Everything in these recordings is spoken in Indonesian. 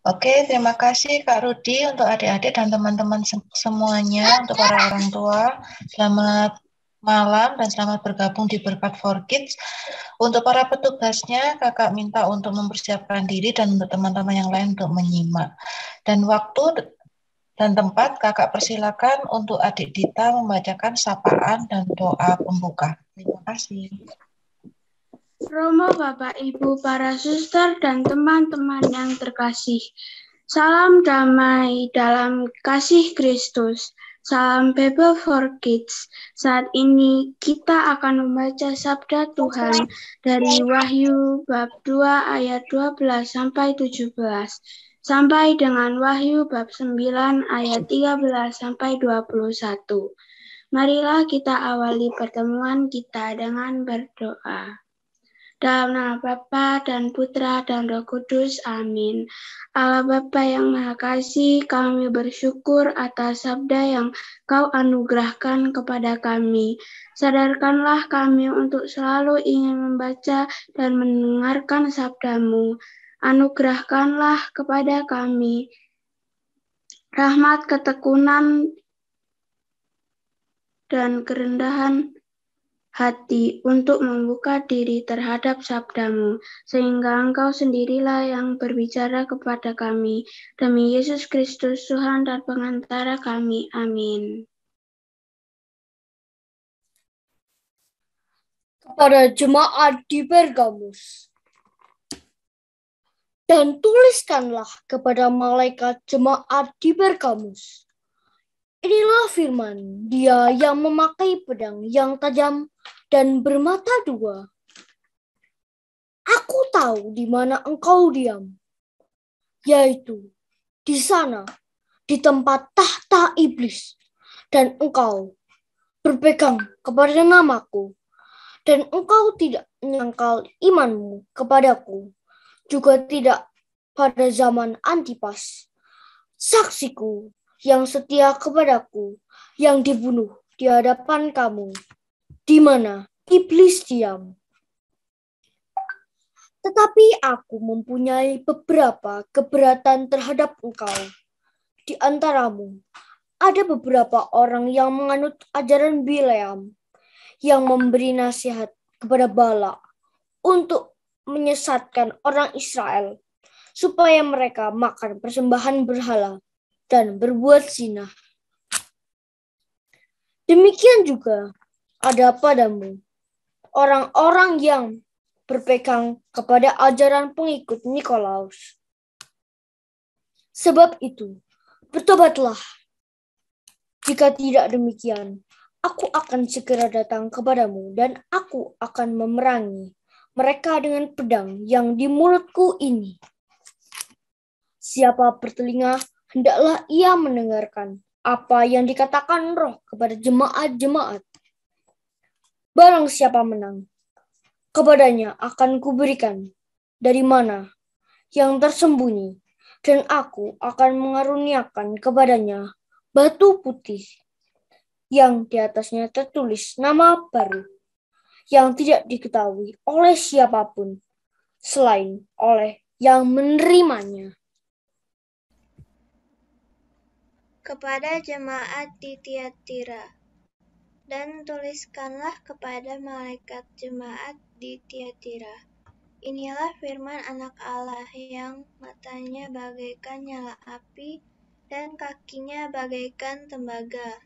Oke, terima kasih Kak Rudi untuk adik-adik dan teman-teman semuanya, untuk para orang tua. Selamat malam dan selamat bergabung di Berkat for Kids. Untuk para petugasnya, kakak minta untuk mempersiapkan diri dan untuk teman-teman yang lain untuk menyimak. Dan waktu dan tempat kakak persilakan untuk adik Dita membacakan sapaan dan doa pembuka. Terima kasih. Romo Bapak Ibu para suster dan teman-teman yang terkasih. Salam damai dalam kasih Kristus. Salam Bible for Kids. Saat ini kita akan membaca sabda Tuhan dari Wahyu bab 2 ayat 12 sampai 17 sampai dengan Wahyu bab 9 ayat 13 sampai 21. Marilah kita awali pertemuan kita dengan berdoa. Dalam nama Bapa dan Putra dan Roh Kudus. Amin. Allah Bapa yang Maha Kasih, kami bersyukur atas sabda yang Kau anugerahkan kepada kami. Sadarkanlah kami untuk selalu ingin membaca dan mendengarkan sabdamu. Anugerahkanlah kepada kami rahmat ketekunan dan kerendahan hati untuk membuka diri terhadap sabdamu, sehingga engkau sendirilah yang berbicara kepada kami. Demi Yesus Kristus, Tuhan dan pengantara kami. Amin. Kepada jemaat di Bergamus Dan tuliskanlah kepada malaikat jemaat di Bergamus Inilah firman dia yang memakai pedang yang tajam dan bermata dua. Aku tahu di mana engkau diam, yaitu di sana, di tempat tahta iblis, dan engkau berpegang kepada namaku, dan engkau tidak menyangkal imanmu kepadaku, juga tidak pada zaman Antipas. Saksiku yang setia kepadaku, yang dibunuh di hadapan kamu di mana iblis diam. Tetapi aku mempunyai beberapa keberatan terhadap engkau. Di antaramu, ada beberapa orang yang menganut ajaran Bileam yang memberi nasihat kepada Bala untuk menyesatkan orang Israel supaya mereka makan persembahan berhala dan berbuat zina. Demikian juga ada padamu orang-orang yang berpegang kepada ajaran pengikut Nikolaus. Sebab itu, bertobatlah. Jika tidak demikian, aku akan segera datang kepadamu dan aku akan memerangi mereka dengan pedang yang di mulutku ini. Siapa bertelinga, hendaklah ia mendengarkan apa yang dikatakan roh kepada jemaat-jemaat Barang siapa menang, kepadanya akan kuberikan dari mana yang tersembunyi, dan aku akan mengaruniakan kepadanya batu putih yang di atasnya tertulis nama baru yang tidak diketahui oleh siapapun selain oleh yang menerimanya. Kepada jemaat di Tiatira dan tuliskanlah kepada malaikat jemaat di Tiatira. Inilah firman anak Allah yang matanya bagaikan nyala api dan kakinya bagaikan tembaga.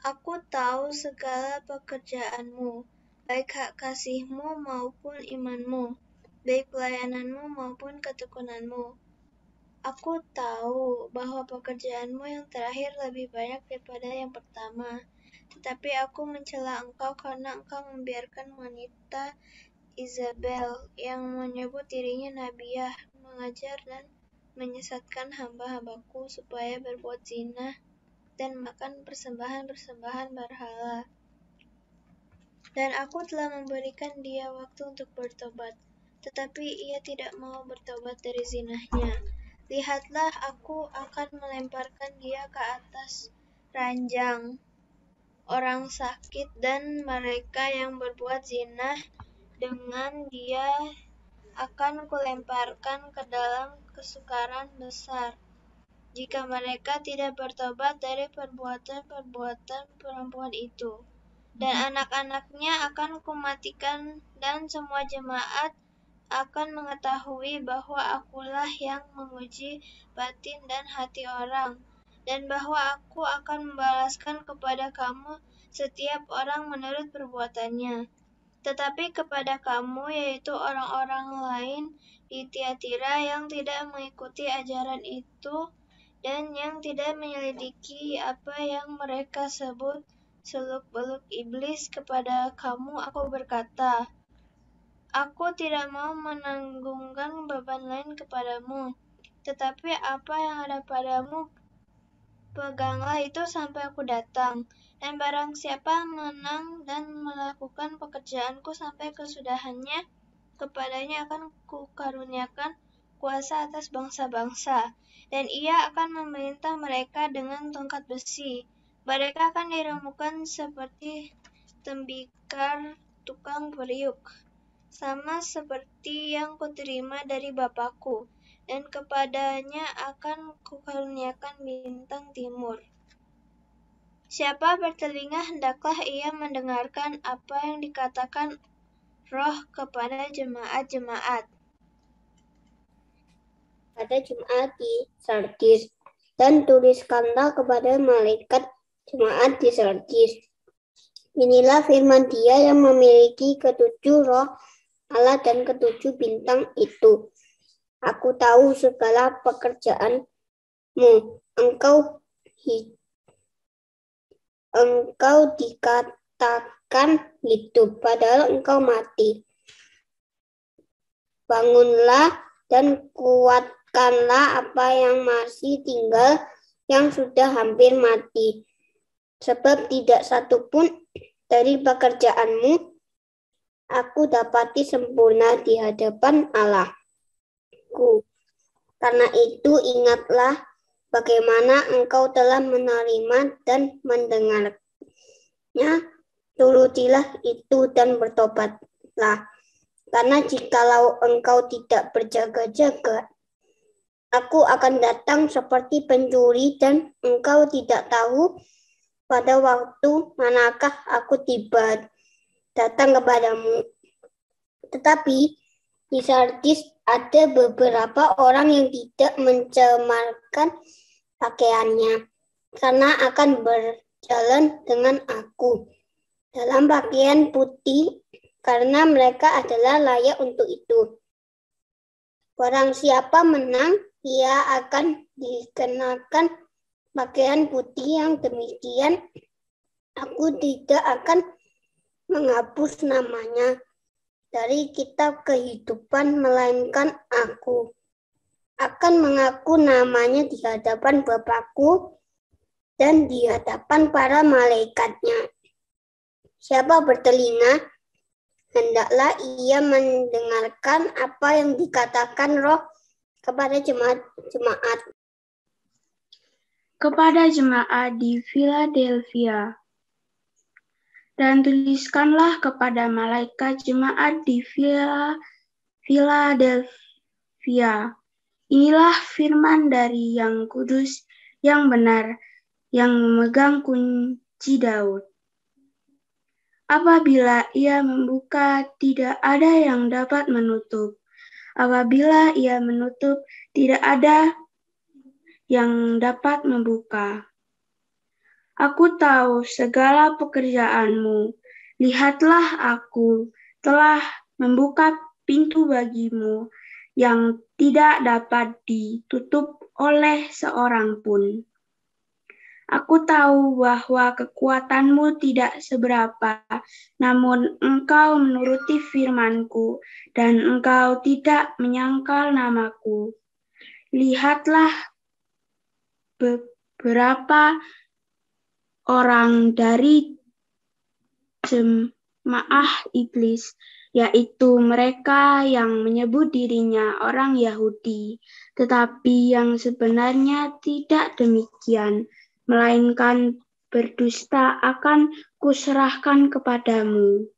Aku tahu segala pekerjaanmu, baik hak kasihmu maupun imanmu, baik pelayananmu maupun ketekunanmu. Aku tahu bahwa pekerjaanmu yang terakhir lebih banyak daripada yang pertama.' Tetapi aku mencela engkau karena engkau membiarkan wanita Isabel yang menyebut dirinya Nabiah mengajar dan menyesatkan hamba-hambaku supaya berbuat zina dan makan persembahan-persembahan berhala. Dan aku telah memberikan dia waktu untuk bertobat, tetapi ia tidak mau bertobat dari zinahnya. Lihatlah, aku akan melemparkan dia ke atas ranjang orang sakit dan mereka yang berbuat zina dengan dia akan kulemparkan ke dalam kesukaran besar. Jika mereka tidak bertobat dari perbuatan-perbuatan perempuan itu, dan anak-anaknya akan kumatikan, dan semua jemaat akan mengetahui bahwa Akulah yang menguji batin dan hati orang dan bahwa aku akan membalaskan kepada kamu setiap orang menurut perbuatannya. Tetapi kepada kamu, yaitu orang-orang lain di Tiatira yang tidak mengikuti ajaran itu dan yang tidak menyelidiki apa yang mereka sebut seluk-beluk iblis kepada kamu, aku berkata, Aku tidak mau menanggungkan beban lain kepadamu, tetapi apa yang ada padamu peganglah itu sampai aku datang. Dan barang siapa menang dan melakukan pekerjaanku sampai kesudahannya, kepadanya akan kukaruniakan kuasa atas bangsa-bangsa, dan ia akan memerintah mereka dengan tongkat besi. Mereka akan diremukan seperti tembikar tukang periuk, sama seperti yang kuterima dari Bapakku dan kepadanya akan kukaruniakan bintang timur. Siapa bertelinga hendaklah ia mendengarkan apa yang dikatakan roh kepada jemaat-jemaat. Pada jemaat di Sardis, dan tuliskanlah kepada malaikat jemaat di Sardis. Inilah firman dia yang memiliki ketujuh roh Allah dan ketujuh bintang itu. Aku tahu segala pekerjaanmu. Engkau engkau dikatakan hidup, padahal engkau mati. Bangunlah dan kuatkanlah apa yang masih tinggal yang sudah hampir mati. Sebab tidak satu pun dari pekerjaanmu aku dapati sempurna di hadapan Allah. Karena itu ingatlah bagaimana engkau telah menerima dan mendengarnya, turutilah itu dan bertobatlah. Karena jikalau engkau tidak berjaga-jaga, aku akan datang seperti pencuri dan engkau tidak tahu pada waktu manakah aku tiba datang kepadamu. Tetapi di Sardis ada beberapa orang yang tidak mencemarkan pakaiannya karena akan berjalan dengan aku dalam pakaian putih karena mereka adalah layak untuk itu. orang siapa menang, ia akan dikenakan pakaian putih yang demikian. Aku tidak akan menghapus namanya dari kitab kehidupan, melainkan aku. Akan mengaku namanya di hadapan Bapakku dan di hadapan para malaikatnya. Siapa bertelinga, hendaklah ia mendengarkan apa yang dikatakan roh kepada jemaat-jemaat. Kepada jemaat di Philadelphia, dan tuliskanlah kepada malaikat jemaat di Villa Philadelphia. Inilah firman dari yang kudus, yang benar, yang memegang kunci Daud. Apabila ia membuka, tidak ada yang dapat menutup. Apabila ia menutup, tidak ada yang dapat membuka. Aku tahu segala pekerjaanmu. Lihatlah aku telah membuka pintu bagimu yang tidak dapat ditutup oleh seorang pun. Aku tahu bahwa kekuatanmu tidak seberapa, namun engkau menuruti firmanku dan engkau tidak menyangkal namaku. Lihatlah beberapa orang dari jemaah iblis, yaitu mereka yang menyebut dirinya orang Yahudi, tetapi yang sebenarnya tidak demikian, melainkan berdusta akan kuserahkan kepadamu.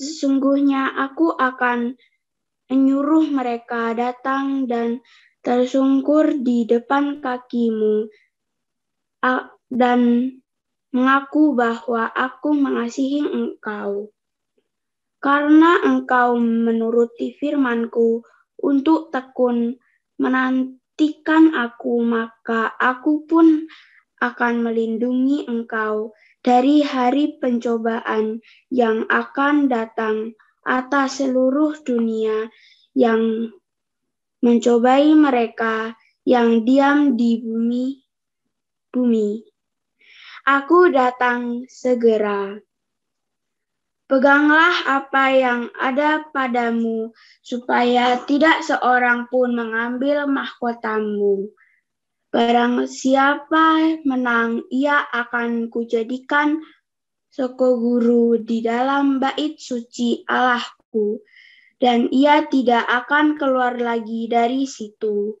Sesungguhnya aku akan menyuruh mereka datang dan tersungkur di depan kakimu dan mengaku bahwa aku mengasihi engkau. Karena engkau menuruti firmanku untuk tekun menantikan aku, maka aku pun akan melindungi engkau dari hari pencobaan yang akan datang atas seluruh dunia yang mencobai mereka yang diam di bumi bumi Aku datang segera. Peganglah apa yang ada padamu, supaya tidak seorang pun mengambil mahkotamu. Barang siapa menang, ia akan kujadikan soko guru di dalam bait suci Allahku, dan ia tidak akan keluar lagi dari situ.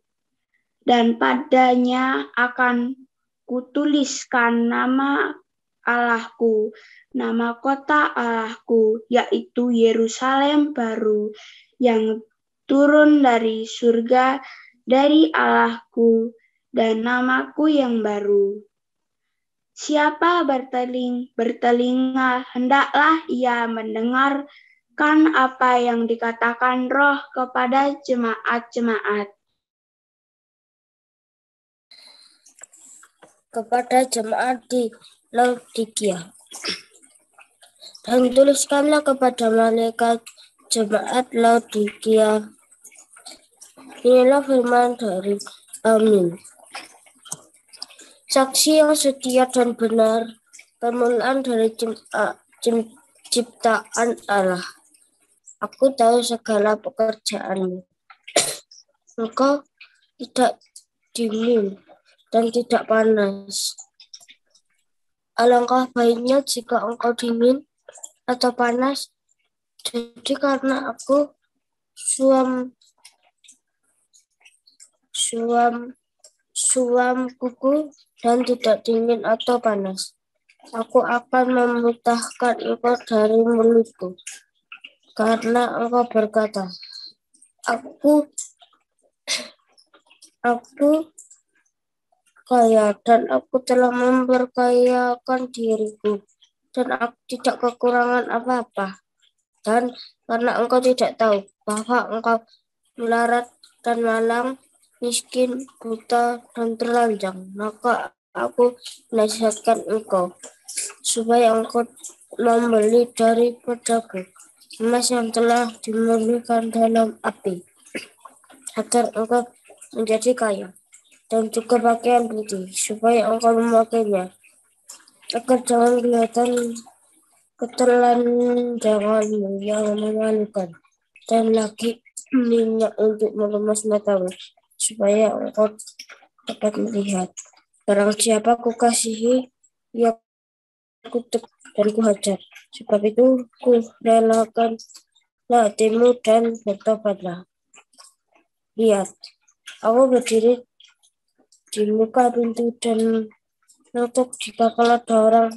Dan padanya akan Kutuliskan nama Allahku, nama kota Allahku, yaitu Yerusalem baru yang turun dari surga dari Allahku dan namaku yang baru. Siapa berteling, bertelinga, hendaklah ia mendengarkan apa yang dikatakan roh kepada jemaat-jemaat. kepada jemaat di Laodikia. Dan tuliskanlah kepada malaikat jemaat Laodikia. Inilah firman dari Amin. Saksi yang setia dan benar, permulaan dari ciptaan Allah. Aku tahu segala pekerjaanmu. Engkau tidak dingin dan tidak panas. Alangkah baiknya jika engkau dingin atau panas, jadi karena aku suam suam suam kuku dan tidak dingin atau panas. Aku akan memutahkan engkau dari mulutku. Karena engkau berkata, aku aku kaya dan aku telah memperkayakan diriku dan aku tidak kekurangan apa-apa. Dan karena engkau tidak tahu bahwa engkau melarat dan malang, miskin, buta, dan terlanjang, maka aku nasihatkan engkau supaya engkau membeli dari pedagang emas yang telah dimurnikan dalam api agar engkau menjadi kaya dan juga pakaian putih, supaya engkau memakainya. Agar jangan kelihatan ketelanjanganmu yang memalukan, dan lagi minyak untuk melemas matamu, supaya engkau dapat melihat. Barang siapa kukasihi, ya kutuk dan hajar Sebab itu, ku relakan hatimu dan bertobatlah. Lihat, aku berdiri di muka pintu dan nutup jika kalau ada orang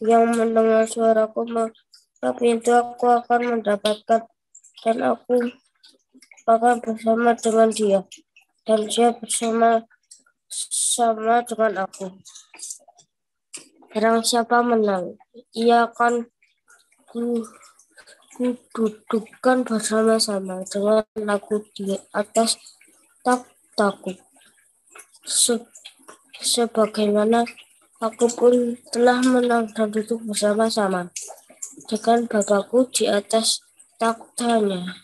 yang mendengar suaraku maka pintu aku akan mendapatkan dan aku akan bersama dengan dia dan dia bersama sama dengan aku. Barang siapa menang, ia akan ku, ku dudukkan bersama-sama dengan aku di atas tak takut se sebagaimana aku pun telah menang dan duduk bersama-sama dengan Bapakku di atas taktanya.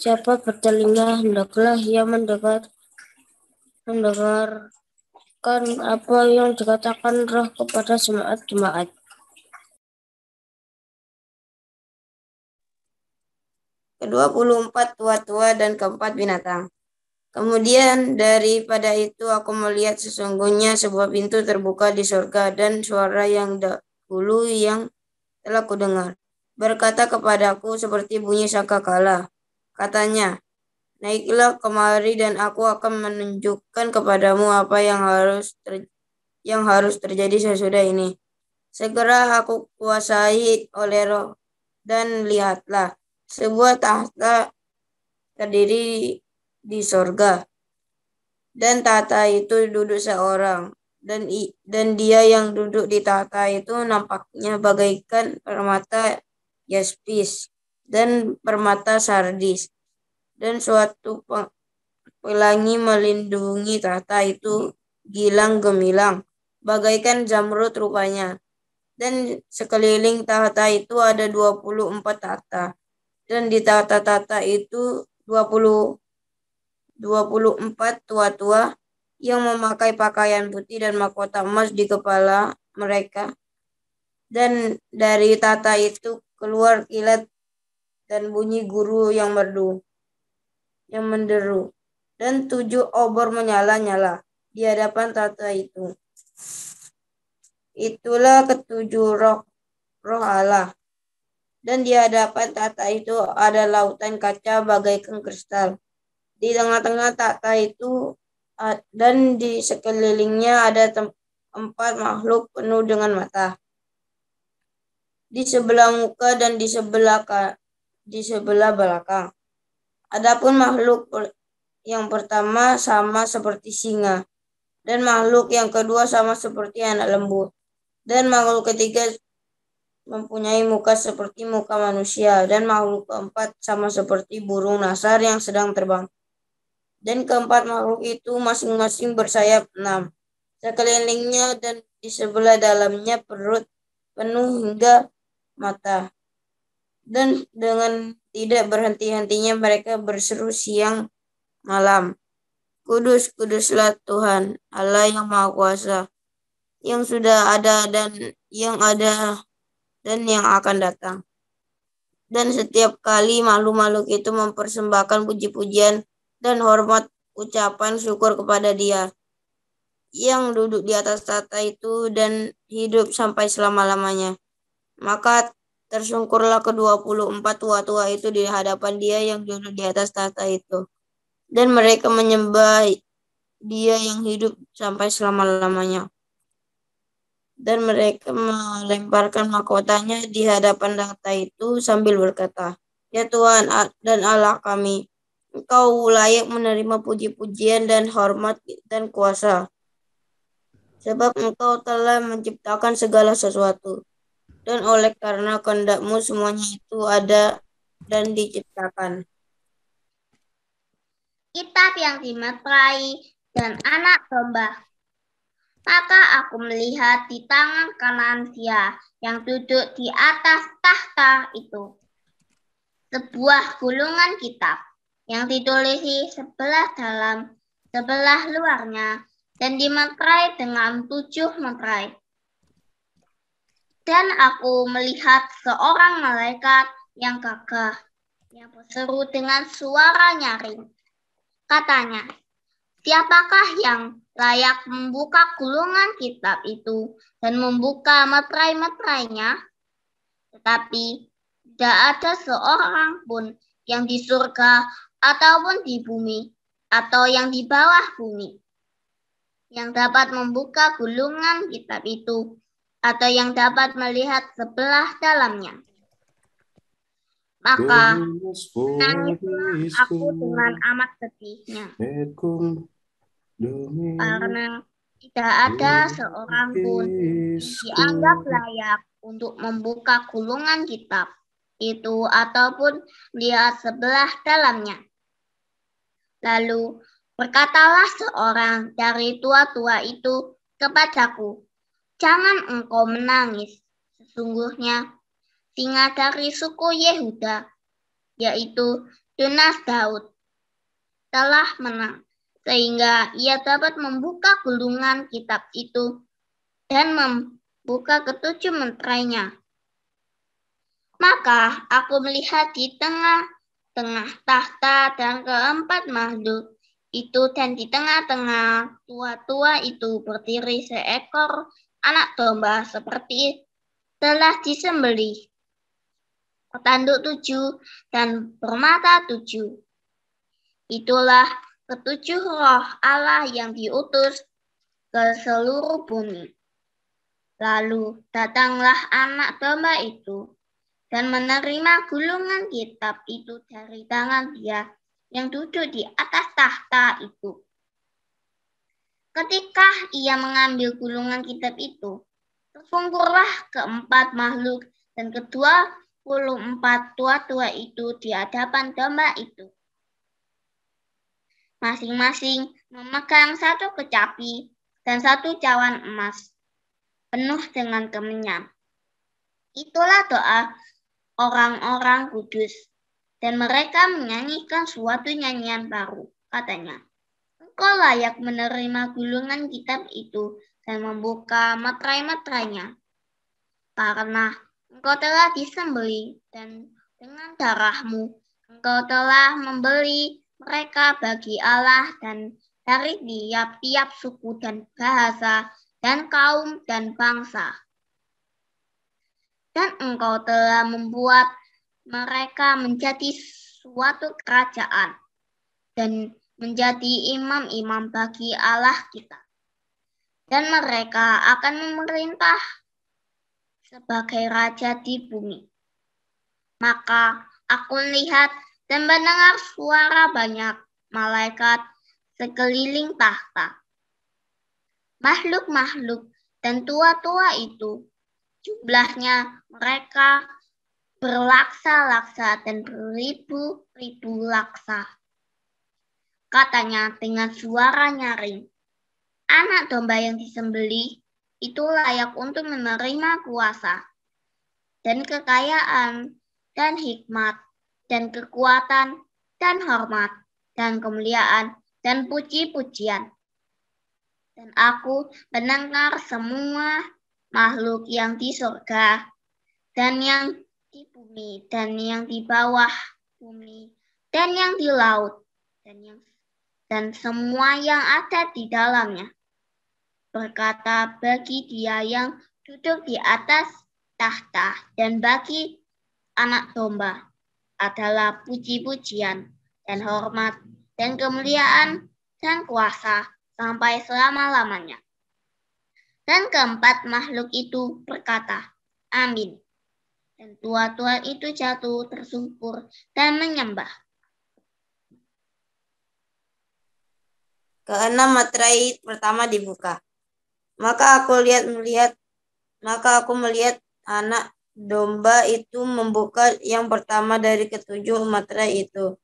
Siapa bertelinga hendaklah ia mendengar mendengarkan apa yang dikatakan roh kepada jemaat-jemaat. Kedua puluh empat tua-tua dan keempat binatang. Kemudian daripada itu aku melihat sesungguhnya sebuah pintu terbuka di surga dan suara yang dahulu yang telah kudengar. Berkata kepadaku seperti bunyi sangkakala. Katanya, naiklah kemari dan aku akan menunjukkan kepadamu apa yang harus ter yang harus terjadi sesudah ini. Segera aku kuasai oleh roh dan lihatlah sebuah tahta terdiri di sorga. Dan tata itu duduk seorang, dan i dan dia yang duduk di tata itu nampaknya bagaikan permata jaspis dan permata sardis. Dan suatu pelangi melindungi tata itu gilang gemilang, bagaikan jamrut rupanya. Dan sekeliling tata itu ada 24 tata. Dan di tata-tata itu 20 24 tua-tua yang memakai pakaian putih dan mahkota emas di kepala mereka. Dan dari tata itu keluar kilat dan bunyi guru yang merdu, yang menderu. Dan tujuh obor menyala-nyala di hadapan tata itu. Itulah ketujuh roh, roh Allah. Dan di hadapan tata itu ada lautan kaca bagaikan kristal di tengah-tengah takhta itu dan di sekelilingnya ada empat makhluk penuh dengan mata. Di sebelah muka dan di sebelah di sebelah belakang. Adapun makhluk yang pertama sama seperti singa dan makhluk yang kedua sama seperti anak lembu dan makhluk ketiga mempunyai muka seperti muka manusia dan makhluk keempat sama seperti burung nasar yang sedang terbang. Dan keempat makhluk itu masing-masing bersayap enam. Sekelilingnya dan di sebelah dalamnya perut penuh hingga mata. Dan dengan tidak berhenti-hentinya mereka berseru siang malam. Kudus, kuduslah Tuhan, Allah yang Maha Kuasa, yang sudah ada dan yang ada dan yang akan datang. Dan setiap kali makhluk-makhluk itu mempersembahkan puji-pujian dan hormat ucapan syukur kepada dia yang duduk di atas tata itu dan hidup sampai selama-lamanya. Maka tersungkurlah ke-24 tua-tua itu di hadapan dia yang duduk di atas tata itu. Dan mereka menyembah dia yang hidup sampai selama-lamanya. Dan mereka melemparkan mahkotanya di hadapan tahta itu sambil berkata, Ya Tuhan dan Allah kami, engkau layak menerima puji-pujian dan hormat dan kuasa. Sebab engkau telah menciptakan segala sesuatu. Dan oleh karena kehendakmu semuanya itu ada dan diciptakan. Kitab yang dimetrai dan anak domba. Maka aku melihat di tangan kanan dia yang duduk di atas tahta itu. Sebuah gulungan kitab yang ditulisi sebelah dalam, sebelah luarnya, dan dimeterai dengan tujuh meterai. Dan aku melihat seorang malaikat yang gagah, yang berseru dengan suara nyaring. Katanya, siapakah yang layak membuka gulungan kitab itu dan membuka meterai-meterainya? Tetapi tidak ada seorang pun yang di surga ataupun di bumi atau yang di bawah bumi yang dapat membuka gulungan kitab itu atau yang dapat melihat sebelah dalamnya. Maka nangislah aku dengan amat sedihnya. Karena tidak ada seorang pun dianggap layak untuk membuka gulungan kitab itu ataupun lihat sebelah dalamnya. Lalu berkatalah seorang dari tua-tua itu kepadaku, Jangan engkau menangis. Sesungguhnya singa dari suku Yehuda, yaitu Jonas Daud, telah menang, sehingga ia dapat membuka gulungan kitab itu dan membuka ketujuh menterainya. Maka aku melihat di tengah tengah tahta dan keempat makhluk Itu dan di tengah-tengah tua-tua itu berdiri seekor anak domba seperti telah disembeli Pertanduk tujuh dan permata tujuh. Itulah ketujuh roh Allah yang diutus ke seluruh bumi. Lalu datanglah anak domba itu dan menerima gulungan kitab itu dari tangan dia yang duduk di atas tahta itu. Ketika ia mengambil gulungan kitab itu, tersungkurlah keempat makhluk dan kedua puluh empat tua-tua itu di hadapan domba itu. Masing-masing memegang satu kecapi dan satu cawan emas, penuh dengan kemenyan. Itulah doa orang-orang kudus, dan mereka menyanyikan suatu nyanyian baru. Katanya, Engkau layak menerima gulungan kitab itu dan membuka materai-materainya, karena engkau telah disembeli dan dengan darahmu engkau telah membeli mereka bagi Allah dan dari tiap-tiap suku dan bahasa dan kaum dan bangsa dan engkau telah membuat mereka menjadi suatu kerajaan dan menjadi imam-imam bagi Allah kita. Dan mereka akan memerintah sebagai raja di bumi. Maka aku lihat dan mendengar suara banyak malaikat sekeliling tahta. Makhluk-makhluk dan tua-tua itu jumlahnya mereka berlaksa-laksa dan beribu-ribu laksa. Katanya dengan suara nyaring, anak domba yang disembeli itu layak untuk menerima kuasa dan kekayaan dan hikmat dan kekuatan dan hormat dan kemuliaan dan puji-pujian. Dan aku mendengar semua makhluk yang di surga dan yang di bumi dan yang di bawah bumi dan yang di laut dan yang dan semua yang ada di dalamnya. Berkata bagi dia yang duduk di atas tahta dan bagi anak domba adalah puji-pujian dan hormat dan kemuliaan dan kuasa sampai selama-lamanya. Dan keempat, makhluk itu berkata, Amin. Dan tua-tua itu jatuh, tersungkur, dan menyembah. Keenam materai pertama dibuka. Maka aku lihat melihat maka aku melihat anak domba itu membuka yang pertama dari ketujuh materai itu.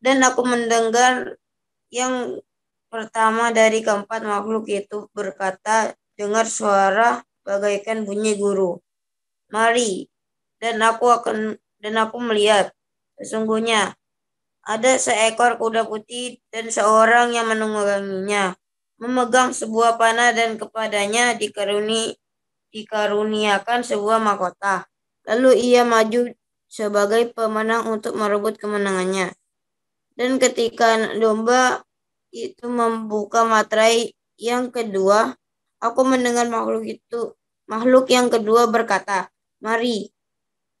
Dan aku mendengar yang pertama dari keempat makhluk itu berkata, dengar suara bagaikan bunyi guru. Mari, dan aku akan dan aku melihat sesungguhnya ada seekor kuda putih dan seorang yang menungganginya memegang sebuah panah dan kepadanya dikaruni dikaruniakan sebuah mahkota. Lalu ia maju sebagai pemenang untuk merebut kemenangannya. Dan ketika domba itu membuka materai yang kedua, Aku mendengar makhluk itu, makhluk yang kedua berkata, "Mari."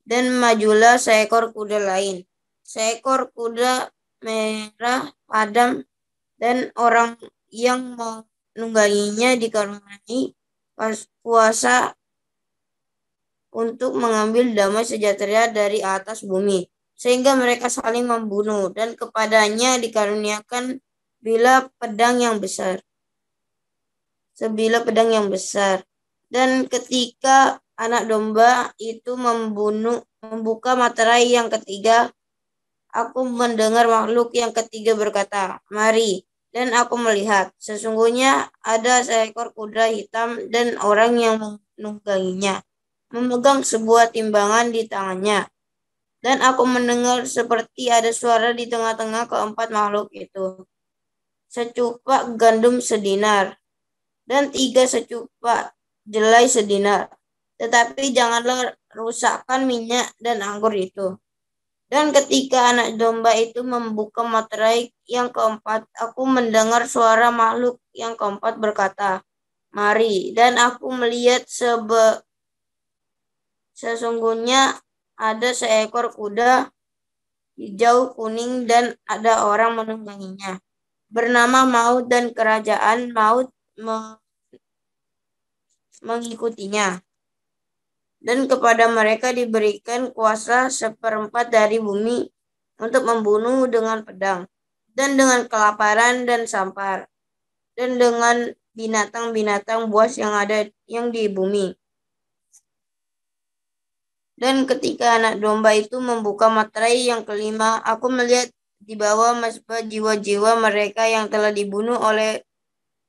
Dan majulah seekor kuda lain. Seekor kuda merah padam dan orang yang menungganginya dikaruniai puasa untuk mengambil damai sejahtera dari atas bumi, sehingga mereka saling membunuh, dan kepadanya dikaruniakan bila pedang yang besar sebilah pedang yang besar. Dan ketika anak domba itu membunuh membuka materai yang ketiga, aku mendengar makhluk yang ketiga berkata, "Mari." Dan aku melihat, sesungguhnya ada seekor kuda hitam dan orang yang menungganginya, memegang sebuah timbangan di tangannya. Dan aku mendengar seperti ada suara di tengah-tengah keempat makhluk itu. Secupak gandum sedinar, dan tiga secupa jelai sedinar. Tetapi janganlah rusakkan minyak dan anggur itu. Dan ketika anak domba itu membuka materai yang keempat, aku mendengar suara makhluk yang keempat berkata, Mari, dan aku melihat sebe sesungguhnya ada seekor kuda hijau kuning dan ada orang menungganginya. Bernama Maut dan Kerajaan Maut mengikutinya. Dan kepada mereka diberikan kuasa seperempat dari bumi untuk membunuh dengan pedang, dan dengan kelaparan dan sampar, dan dengan binatang-binatang buas yang ada yang di bumi. Dan ketika anak domba itu membuka materai yang kelima, aku melihat di bawah mesbah jiwa-jiwa mereka yang telah dibunuh oleh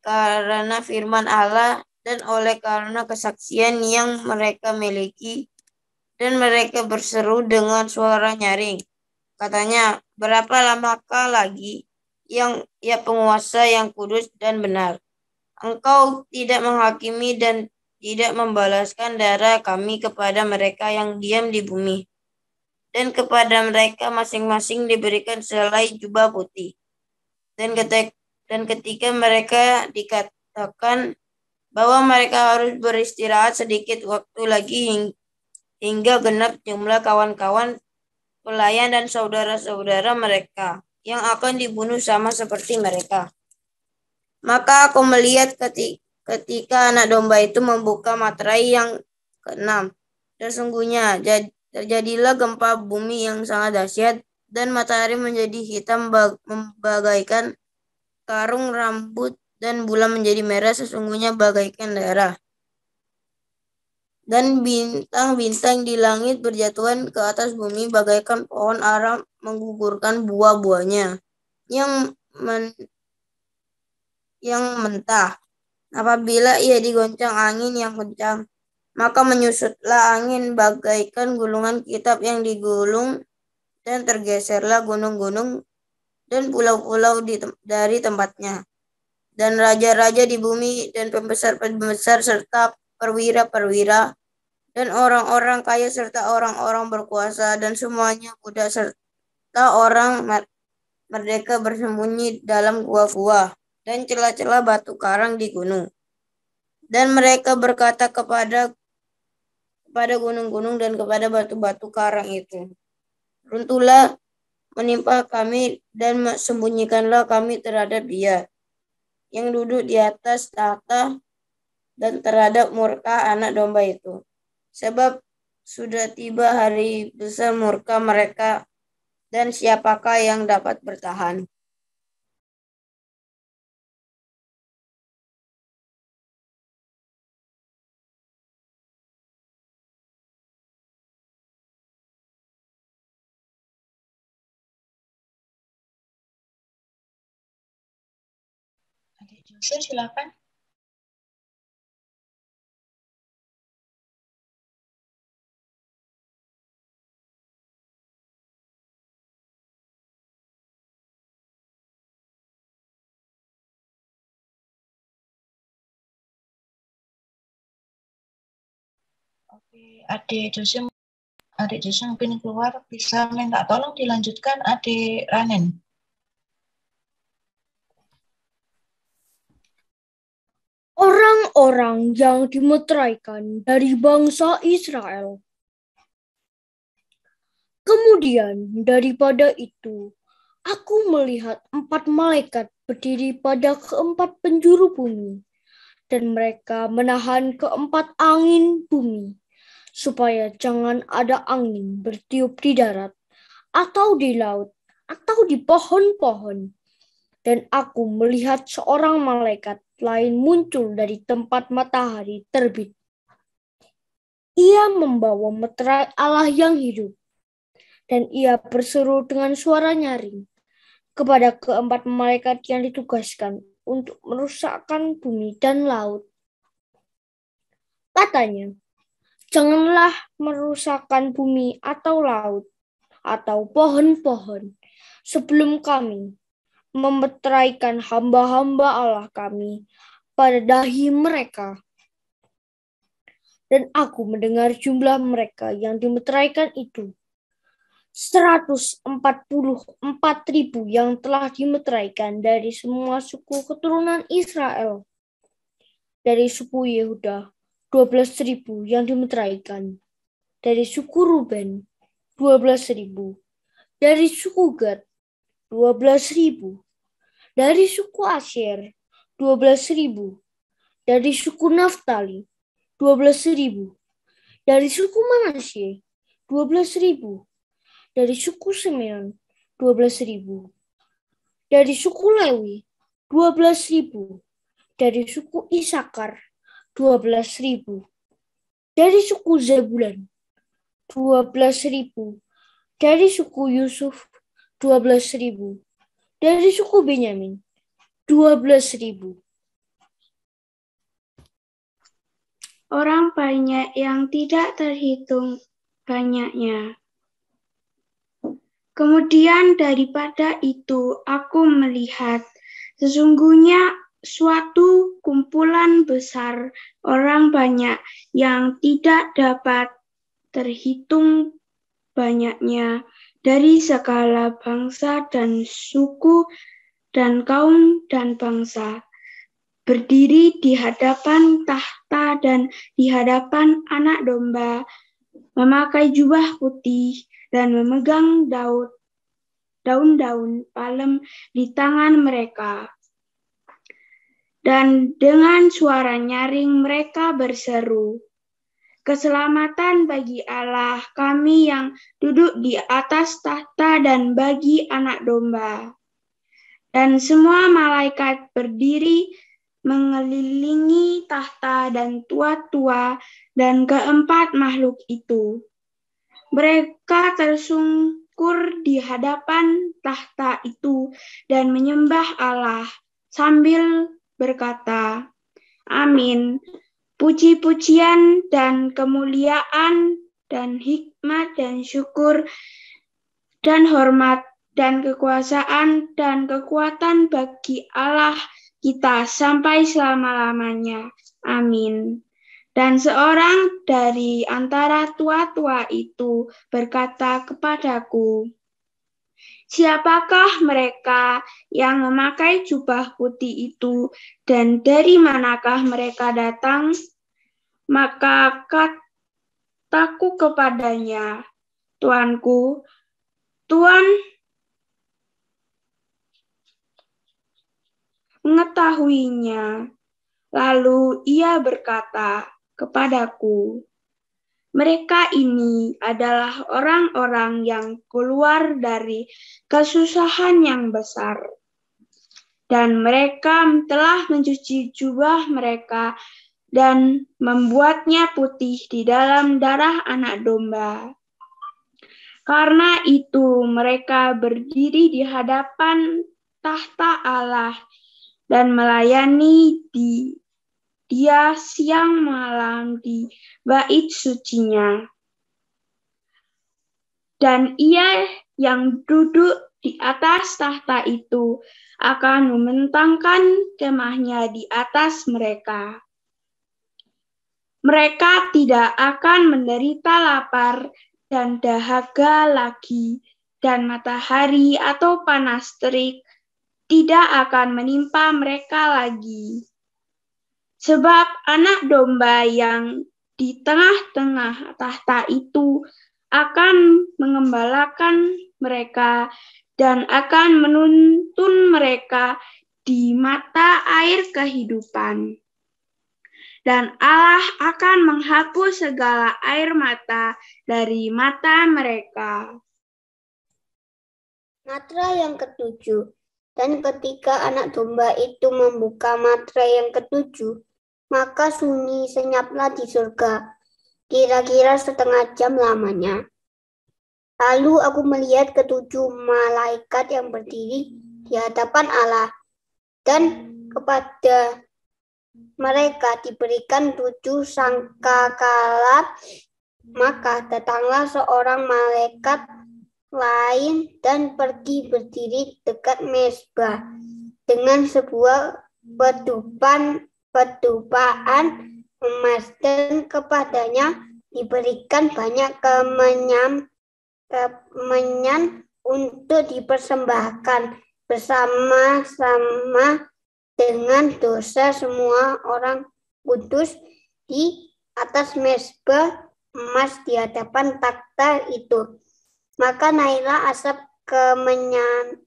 karena firman Allah dan oleh karena kesaksian yang mereka miliki dan mereka berseru dengan suara nyaring. Katanya, berapa lamakah lagi yang ya penguasa yang kudus dan benar? Engkau tidak menghakimi dan tidak membalaskan darah kami kepada mereka yang diam di bumi. Dan kepada mereka masing-masing diberikan selai jubah putih. Dan ketika dan ketika mereka dikatakan bahwa mereka harus beristirahat sedikit waktu lagi hingga genap jumlah kawan-kawan pelayan dan saudara-saudara mereka yang akan dibunuh sama seperti mereka. Maka aku melihat ketika anak domba itu membuka materai yang keenam. Sesungguhnya terjadilah gempa bumi yang sangat dahsyat dan matahari menjadi hitam membagaikan karung rambut dan bulan menjadi merah sesungguhnya bagaikan darah. Dan bintang-bintang di langit berjatuhan ke atas bumi bagaikan pohon aram menggugurkan buah-buahnya yang men yang mentah. Apabila ia digoncang angin yang kencang, maka menyusutlah angin bagaikan gulungan kitab yang digulung dan tergeserlah gunung-gunung dan pulau-pulau di, dari tempatnya dan raja-raja di bumi dan pembesar-pembesar serta perwira-perwira dan orang-orang kaya serta orang-orang berkuasa dan semuanya budak serta orang merdeka bersembunyi dalam gua-gua dan celah-celah batu karang di gunung. Dan mereka berkata kepada kepada gunung-gunung dan kepada batu-batu karang itu, runtuhlah menimpa kami dan sembunyikanlah kami terhadap dia yang duduk di atas tahta dan terhadap murka anak domba itu. Sebab sudah tiba hari besar murka mereka dan siapakah yang dapat bertahan. Adik silakan. Oke, adik Joshua, adik Joshua mungkin keluar, bisa minta tolong dilanjutkan adik Ranen. orang-orang yang dimeteraikan dari bangsa Israel. Kemudian daripada itu, aku melihat empat malaikat berdiri pada keempat penjuru bumi, dan mereka menahan keempat angin bumi, supaya jangan ada angin bertiup di darat, atau di laut, atau di pohon-pohon. Dan aku melihat seorang malaikat lain muncul dari tempat matahari terbit. Ia membawa meterai Allah yang hidup, dan ia berseru dengan suara nyaring kepada keempat malaikat yang ditugaskan untuk merusakkan bumi dan laut. Katanya, janganlah merusakkan bumi atau laut atau pohon-pohon sebelum kami memetraikan hamba-hamba Allah kami pada dahi mereka. Dan aku mendengar jumlah mereka yang dimeteraikan itu. 144 ribu yang telah dimeteraikan dari semua suku keturunan Israel. Dari suku Yehuda, 12 ribu yang dimeteraikan. Dari suku Ruben, 12 ribu. Dari suku Gad, 12 ribu dari suku Asher 12.000, dari suku Naftali 12.000, dari suku Manasye 12.000, dari suku Simeon 12.000, dari suku Lewi 12.000, dari suku Isakar 12.000, dari suku Zebulan 12.000, dari suku Yusuf 12.000, dari suku Benyamin 12.000. Orang banyak yang tidak terhitung banyaknya. Kemudian daripada itu aku melihat sesungguhnya suatu kumpulan besar orang banyak yang tidak dapat terhitung banyaknya dari segala bangsa dan suku dan kaum dan bangsa, berdiri di hadapan tahta dan di hadapan anak domba, memakai jubah putih dan memegang daun daun-daun palem di tangan mereka. Dan dengan suara nyaring mereka berseru, Keselamatan bagi Allah kami yang duduk di atas tahta dan bagi anak domba. Dan semua malaikat berdiri mengelilingi tahta dan tua-tua dan keempat makhluk itu. Mereka tersungkur di hadapan tahta itu dan menyembah Allah sambil berkata, Amin puji-pujian dan kemuliaan dan hikmat dan syukur dan hormat dan kekuasaan dan kekuatan bagi Allah kita sampai selama-lamanya. Amin. Dan seorang dari antara tua-tua itu berkata kepadaku, Siapakah mereka yang memakai jubah putih itu dan dari manakah mereka datang? Maka kataku kepadanya, Tuanku, Tuan mengetahuinya. Lalu ia berkata kepadaku, mereka ini adalah orang-orang yang keluar dari kesusahan yang besar, dan mereka telah mencuci jubah mereka dan membuatnya putih di dalam darah Anak Domba. Karena itu, mereka berdiri di hadapan tahta Allah dan melayani di dia siang malam di bait sucinya. Dan ia yang duduk di atas tahta itu akan mementangkan kemahnya di atas mereka. Mereka tidak akan menderita lapar dan dahaga lagi, dan matahari atau panas terik tidak akan menimpa mereka lagi. Sebab anak domba yang di tengah-tengah tahta itu akan mengembalakan mereka dan akan menuntun mereka di mata air kehidupan. Dan Allah akan menghapus segala air mata dari mata mereka. Matra yang ketujuh. Dan ketika anak domba itu membuka matra yang ketujuh, maka sunyi senyaplah di surga, kira-kira setengah jam lamanya. Lalu aku melihat ketujuh malaikat yang berdiri di hadapan Allah, dan kepada mereka diberikan tujuh sangka kalat, maka datanglah seorang malaikat lain dan pergi berdiri dekat mesbah dengan sebuah pedupan pedupaan emas dan kepadanya diberikan banyak kemenyam, kemenyan untuk dipersembahkan bersama-sama dengan dosa semua orang kudus di atas mesbah emas di hadapan takhta itu. Maka naiklah asap kemenyan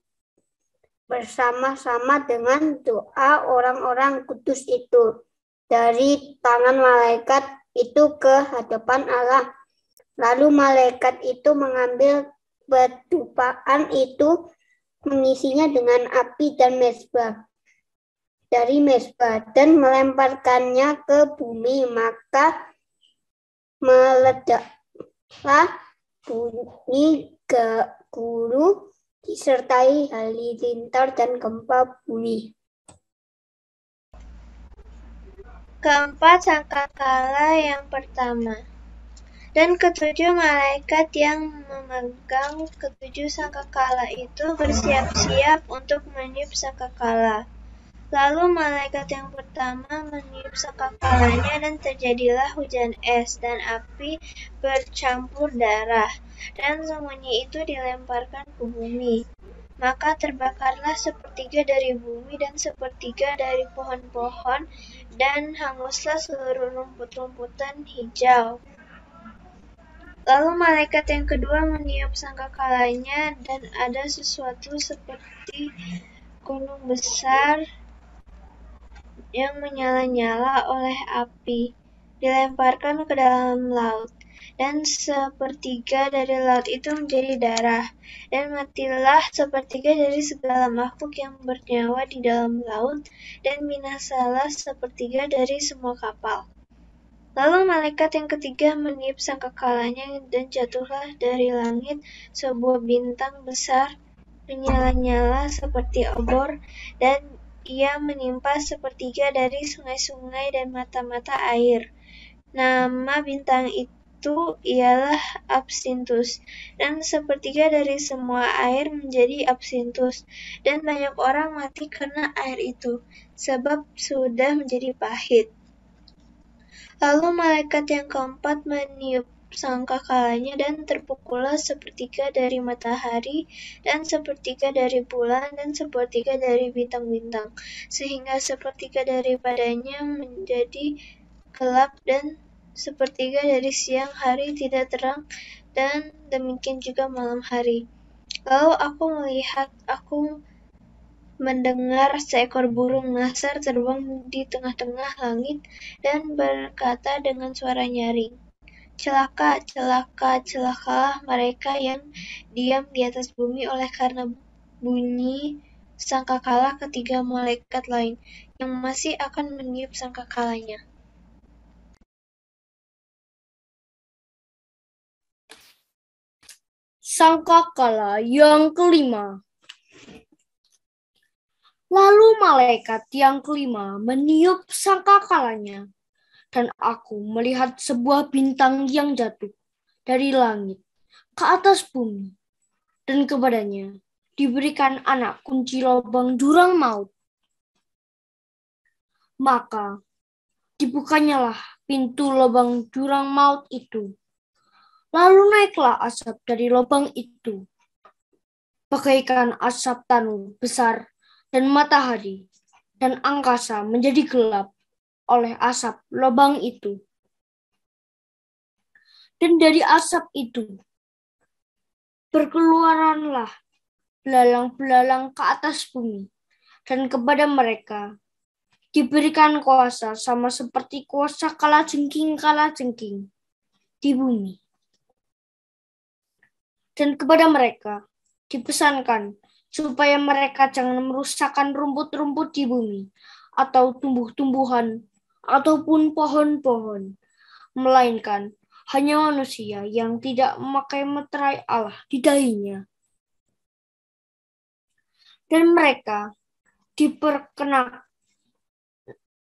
bersama-sama dengan doa orang-orang kudus itu dari tangan malaikat itu ke hadapan Allah. Lalu malaikat itu mengambil betupaan itu mengisinya dengan api dan mesbah dari mesbah dan melemparkannya ke bumi maka meledaklah bunyi guru disertai halilintar dan gempa bumi. Keempat sangkakala yang pertama dan ketujuh malaikat yang memegang ketujuh sangkakala itu bersiap-siap untuk meniup sangkakala. Lalu malaikat yang pertama meniup sangkakalanya dan terjadilah hujan es dan api bercampur darah dan semuanya itu dilemparkan ke bumi. Maka terbakarlah sepertiga dari bumi dan sepertiga dari pohon-pohon, dan hanguslah seluruh rumput-rumputan hijau. Lalu malaikat yang kedua meniup sangka kalanya dan ada sesuatu seperti gunung besar yang menyala-nyala oleh api, dilemparkan ke dalam laut dan sepertiga dari laut itu menjadi darah, dan matilah sepertiga dari segala makhluk yang bernyawa di dalam laut, dan binasalah sepertiga dari semua kapal. Lalu malaikat yang ketiga meniup sangkakalanya dan jatuhlah dari langit sebuah bintang besar menyala-nyala seperti obor dan ia menimpa sepertiga dari sungai-sungai dan mata-mata air. Nama bintang itu itu ialah absintus, dan sepertiga dari semua air menjadi absintus, dan banyak orang mati karena air itu, sebab sudah menjadi pahit. Lalu malaikat yang keempat meniup sangka kalanya dan terpukulah sepertiga dari matahari dan sepertiga dari bulan dan sepertiga dari bintang-bintang sehingga sepertiga daripadanya menjadi gelap dan sepertiga dari siang hari tidak terang, dan demikian juga malam hari. Lalu aku melihat, aku mendengar seekor burung nasar terbang di tengah-tengah langit dan berkata dengan suara nyaring, Celaka, celaka, celakalah mereka yang diam di atas bumi oleh karena bunyi sangkakala ketiga malaikat lain yang masih akan meniup sangkakalanya. sangkakala yang kelima. Lalu malaikat yang kelima meniup sangkakalanya, dan aku melihat sebuah bintang yang jatuh dari langit ke atas bumi, dan kepadanya diberikan anak kunci lubang jurang maut. Maka dibukanyalah pintu lubang jurang maut itu, Lalu naiklah asap dari lubang itu, bagaikan asap tanu besar dan matahari, dan angkasa menjadi gelap oleh asap lubang itu. Dan dari asap itu, berkeluaranlah belalang-belalang ke atas bumi, dan kepada mereka diberikan kuasa sama seperti kuasa kala kala kalajengking di bumi dan kepada mereka dipesankan supaya mereka jangan merusakkan rumput-rumput di bumi atau tumbuh-tumbuhan ataupun pohon-pohon, melainkan hanya manusia yang tidak memakai meterai Allah di dahinya. Dan mereka diperkena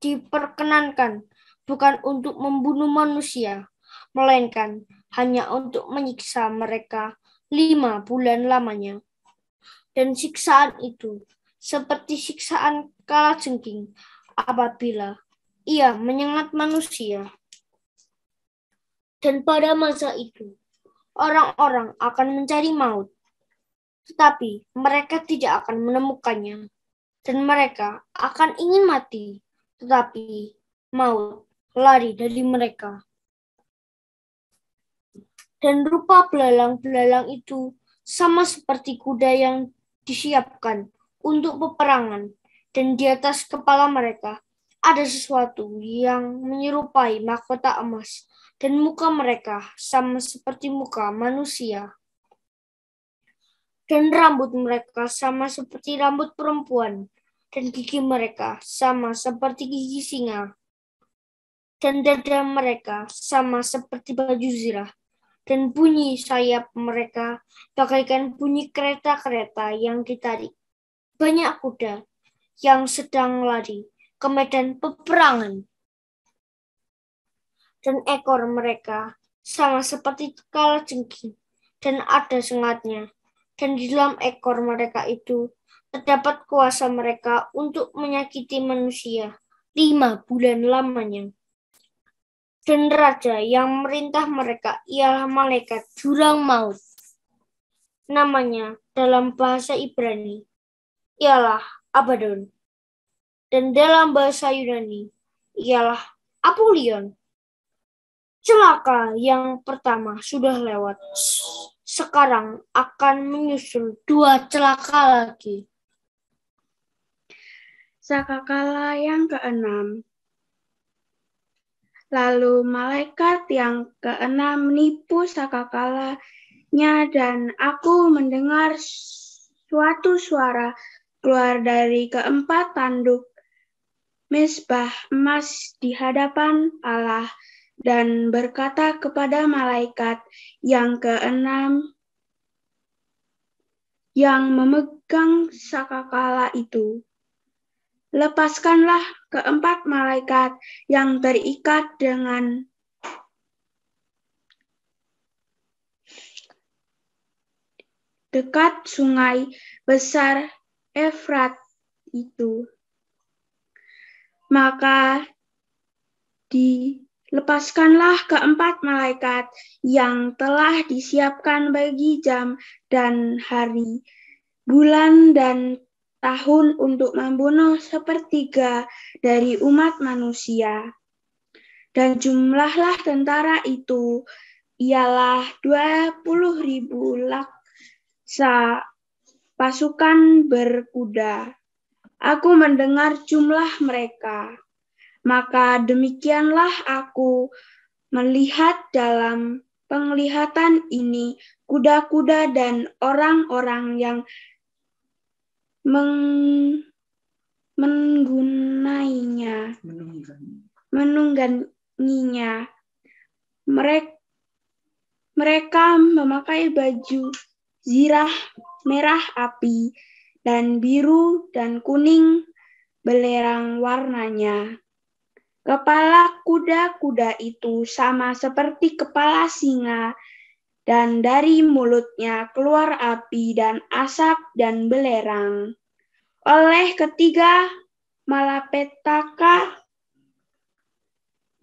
diperkenankan bukan untuk membunuh manusia, melainkan hanya untuk menyiksa mereka lima bulan lamanya. Dan siksaan itu seperti siksaan kala jengking apabila ia menyengat manusia. Dan pada masa itu, orang-orang akan mencari maut, tetapi mereka tidak akan menemukannya. Dan mereka akan ingin mati, tetapi maut lari dari mereka dan rupa belalang-belalang itu sama seperti kuda yang disiapkan untuk peperangan, dan di atas kepala mereka ada sesuatu yang menyerupai mahkota emas, dan muka mereka sama seperti muka manusia. Dan rambut mereka sama seperti rambut perempuan, dan gigi mereka sama seperti gigi singa. Dan dada mereka sama seperti baju zirah, dan bunyi sayap mereka bagaikan bunyi kereta-kereta yang ditarik. Banyak kuda yang sedang lari ke medan peperangan. Dan ekor mereka sama seperti kala jengking dan ada sengatnya. Dan di dalam ekor mereka itu terdapat kuasa mereka untuk menyakiti manusia lima bulan lamanya dan raja yang merintah mereka ialah malaikat jurang maut. Namanya dalam bahasa Ibrani ialah Abaddon. Dan dalam bahasa Yunani ialah Apulion. Celaka yang pertama sudah lewat. Sekarang akan menyusul dua celaka lagi. Celaka yang keenam Lalu malaikat yang keenam menipu sakakalanya dan aku mendengar suatu suara keluar dari keempat tanduk misbah emas di hadapan Allah dan berkata kepada malaikat yang keenam yang memegang sakakala itu, Lepaskanlah keempat malaikat yang terikat dengan dekat sungai besar Efrat itu. Maka dilepaskanlah keempat malaikat yang telah disiapkan bagi jam dan hari, bulan dan tahun untuk membunuh sepertiga dari umat manusia. Dan jumlahlah tentara itu ialah 20 ribu laksa pasukan berkuda. Aku mendengar jumlah mereka. Maka demikianlah aku melihat dalam penglihatan ini kuda-kuda dan orang-orang yang meng, menggunainya, menungganginya. Mereka, mereka memakai baju zirah merah api dan biru dan kuning belerang warnanya. Kepala kuda-kuda itu sama seperti kepala singa dan dari mulutnya keluar api dan asap dan belerang. Oleh ketiga malapetaka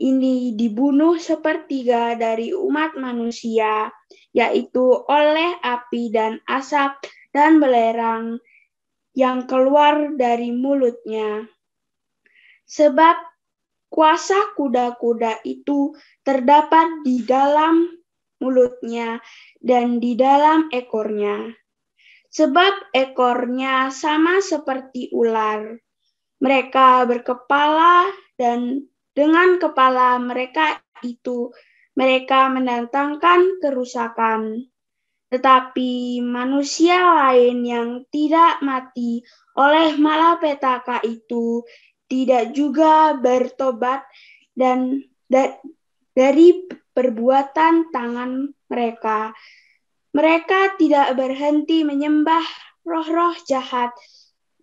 ini dibunuh sepertiga dari umat manusia, yaitu oleh api dan asap dan belerang yang keluar dari mulutnya. Sebab kuasa kuda-kuda itu terdapat di dalam mulutnya, dan di dalam ekornya. Sebab ekornya sama seperti ular. Mereka berkepala dan dengan kepala mereka itu mereka menentangkan kerusakan. Tetapi manusia lain yang tidak mati oleh malapetaka itu tidak juga bertobat dan dari perbuatan tangan mereka. Mereka tidak berhenti menyembah roh-roh jahat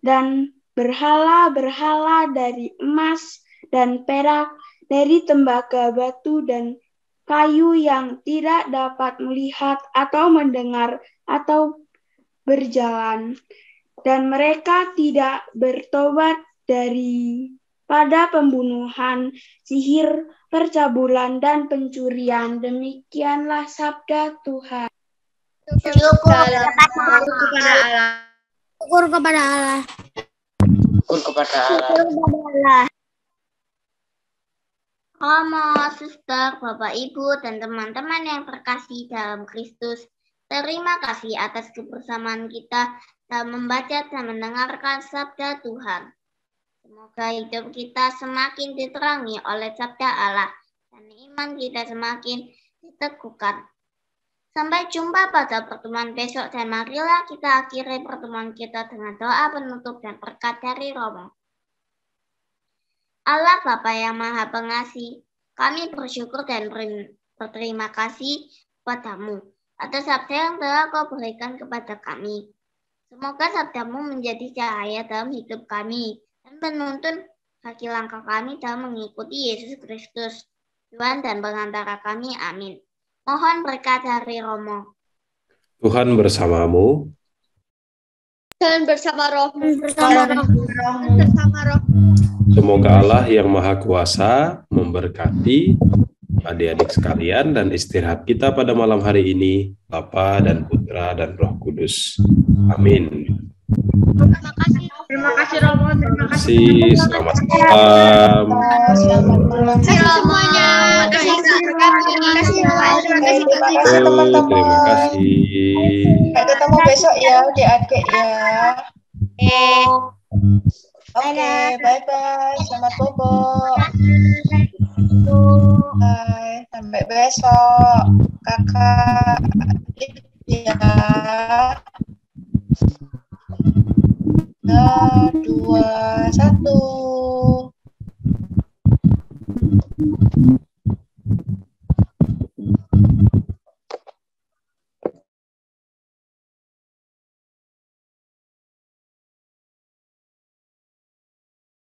dan berhala-berhala dari emas dan perak, dari tembaga batu dan kayu yang tidak dapat melihat atau mendengar atau berjalan. Dan mereka tidak bertobat dari pada pembunuhan, sihir, percabulan, dan pencurian. Demikianlah sabda Tuhan. Syukur kepada Allah. Syukur kepada Allah. Syukur kepada Allah. Homo, suster, bapak, ibu, dan teman-teman yang terkasih dalam Kristus, terima kasih atas kebersamaan kita dalam membaca dan mendengarkan sabda Tuhan. Semoga hidup kita semakin diterangi oleh sabda Allah dan iman kita semakin diteguhkan. Sampai jumpa pada pertemuan besok dan marilah kita akhiri pertemuan kita dengan doa penutup dan berkat dari Romo. Allah Bapa yang Maha Pengasih, kami bersyukur dan berterima kasih padamu atas sabda yang telah kau berikan kepada kami. Semoga sabdamu menjadi cahaya dalam hidup kami dan penuntun kaki langkah kami dalam mengikuti Yesus Kristus, Tuhan dan pengantara kami. Amin. Mohon berkat dari Romo. Tuhan bersamamu. Tuhan bersama rohmu. Bersama Bersama roh. Semoga Allah yang Maha Kuasa memberkati adik-adik sekalian dan istirahat kita pada malam hari ini, Bapa dan Putra dan Roh Kudus. Amin. Terima kasih. Terima kasih Romo, terima kasih. selamat malam. semuanya. Terima kasih Terima kasih teman-teman. Terima kasih. Ketemu besok ya, adik-adik ya. Oke, okay, bye-bye. Selamat bobo. Bye, sampai besok. Kakak, ya tiga dua satu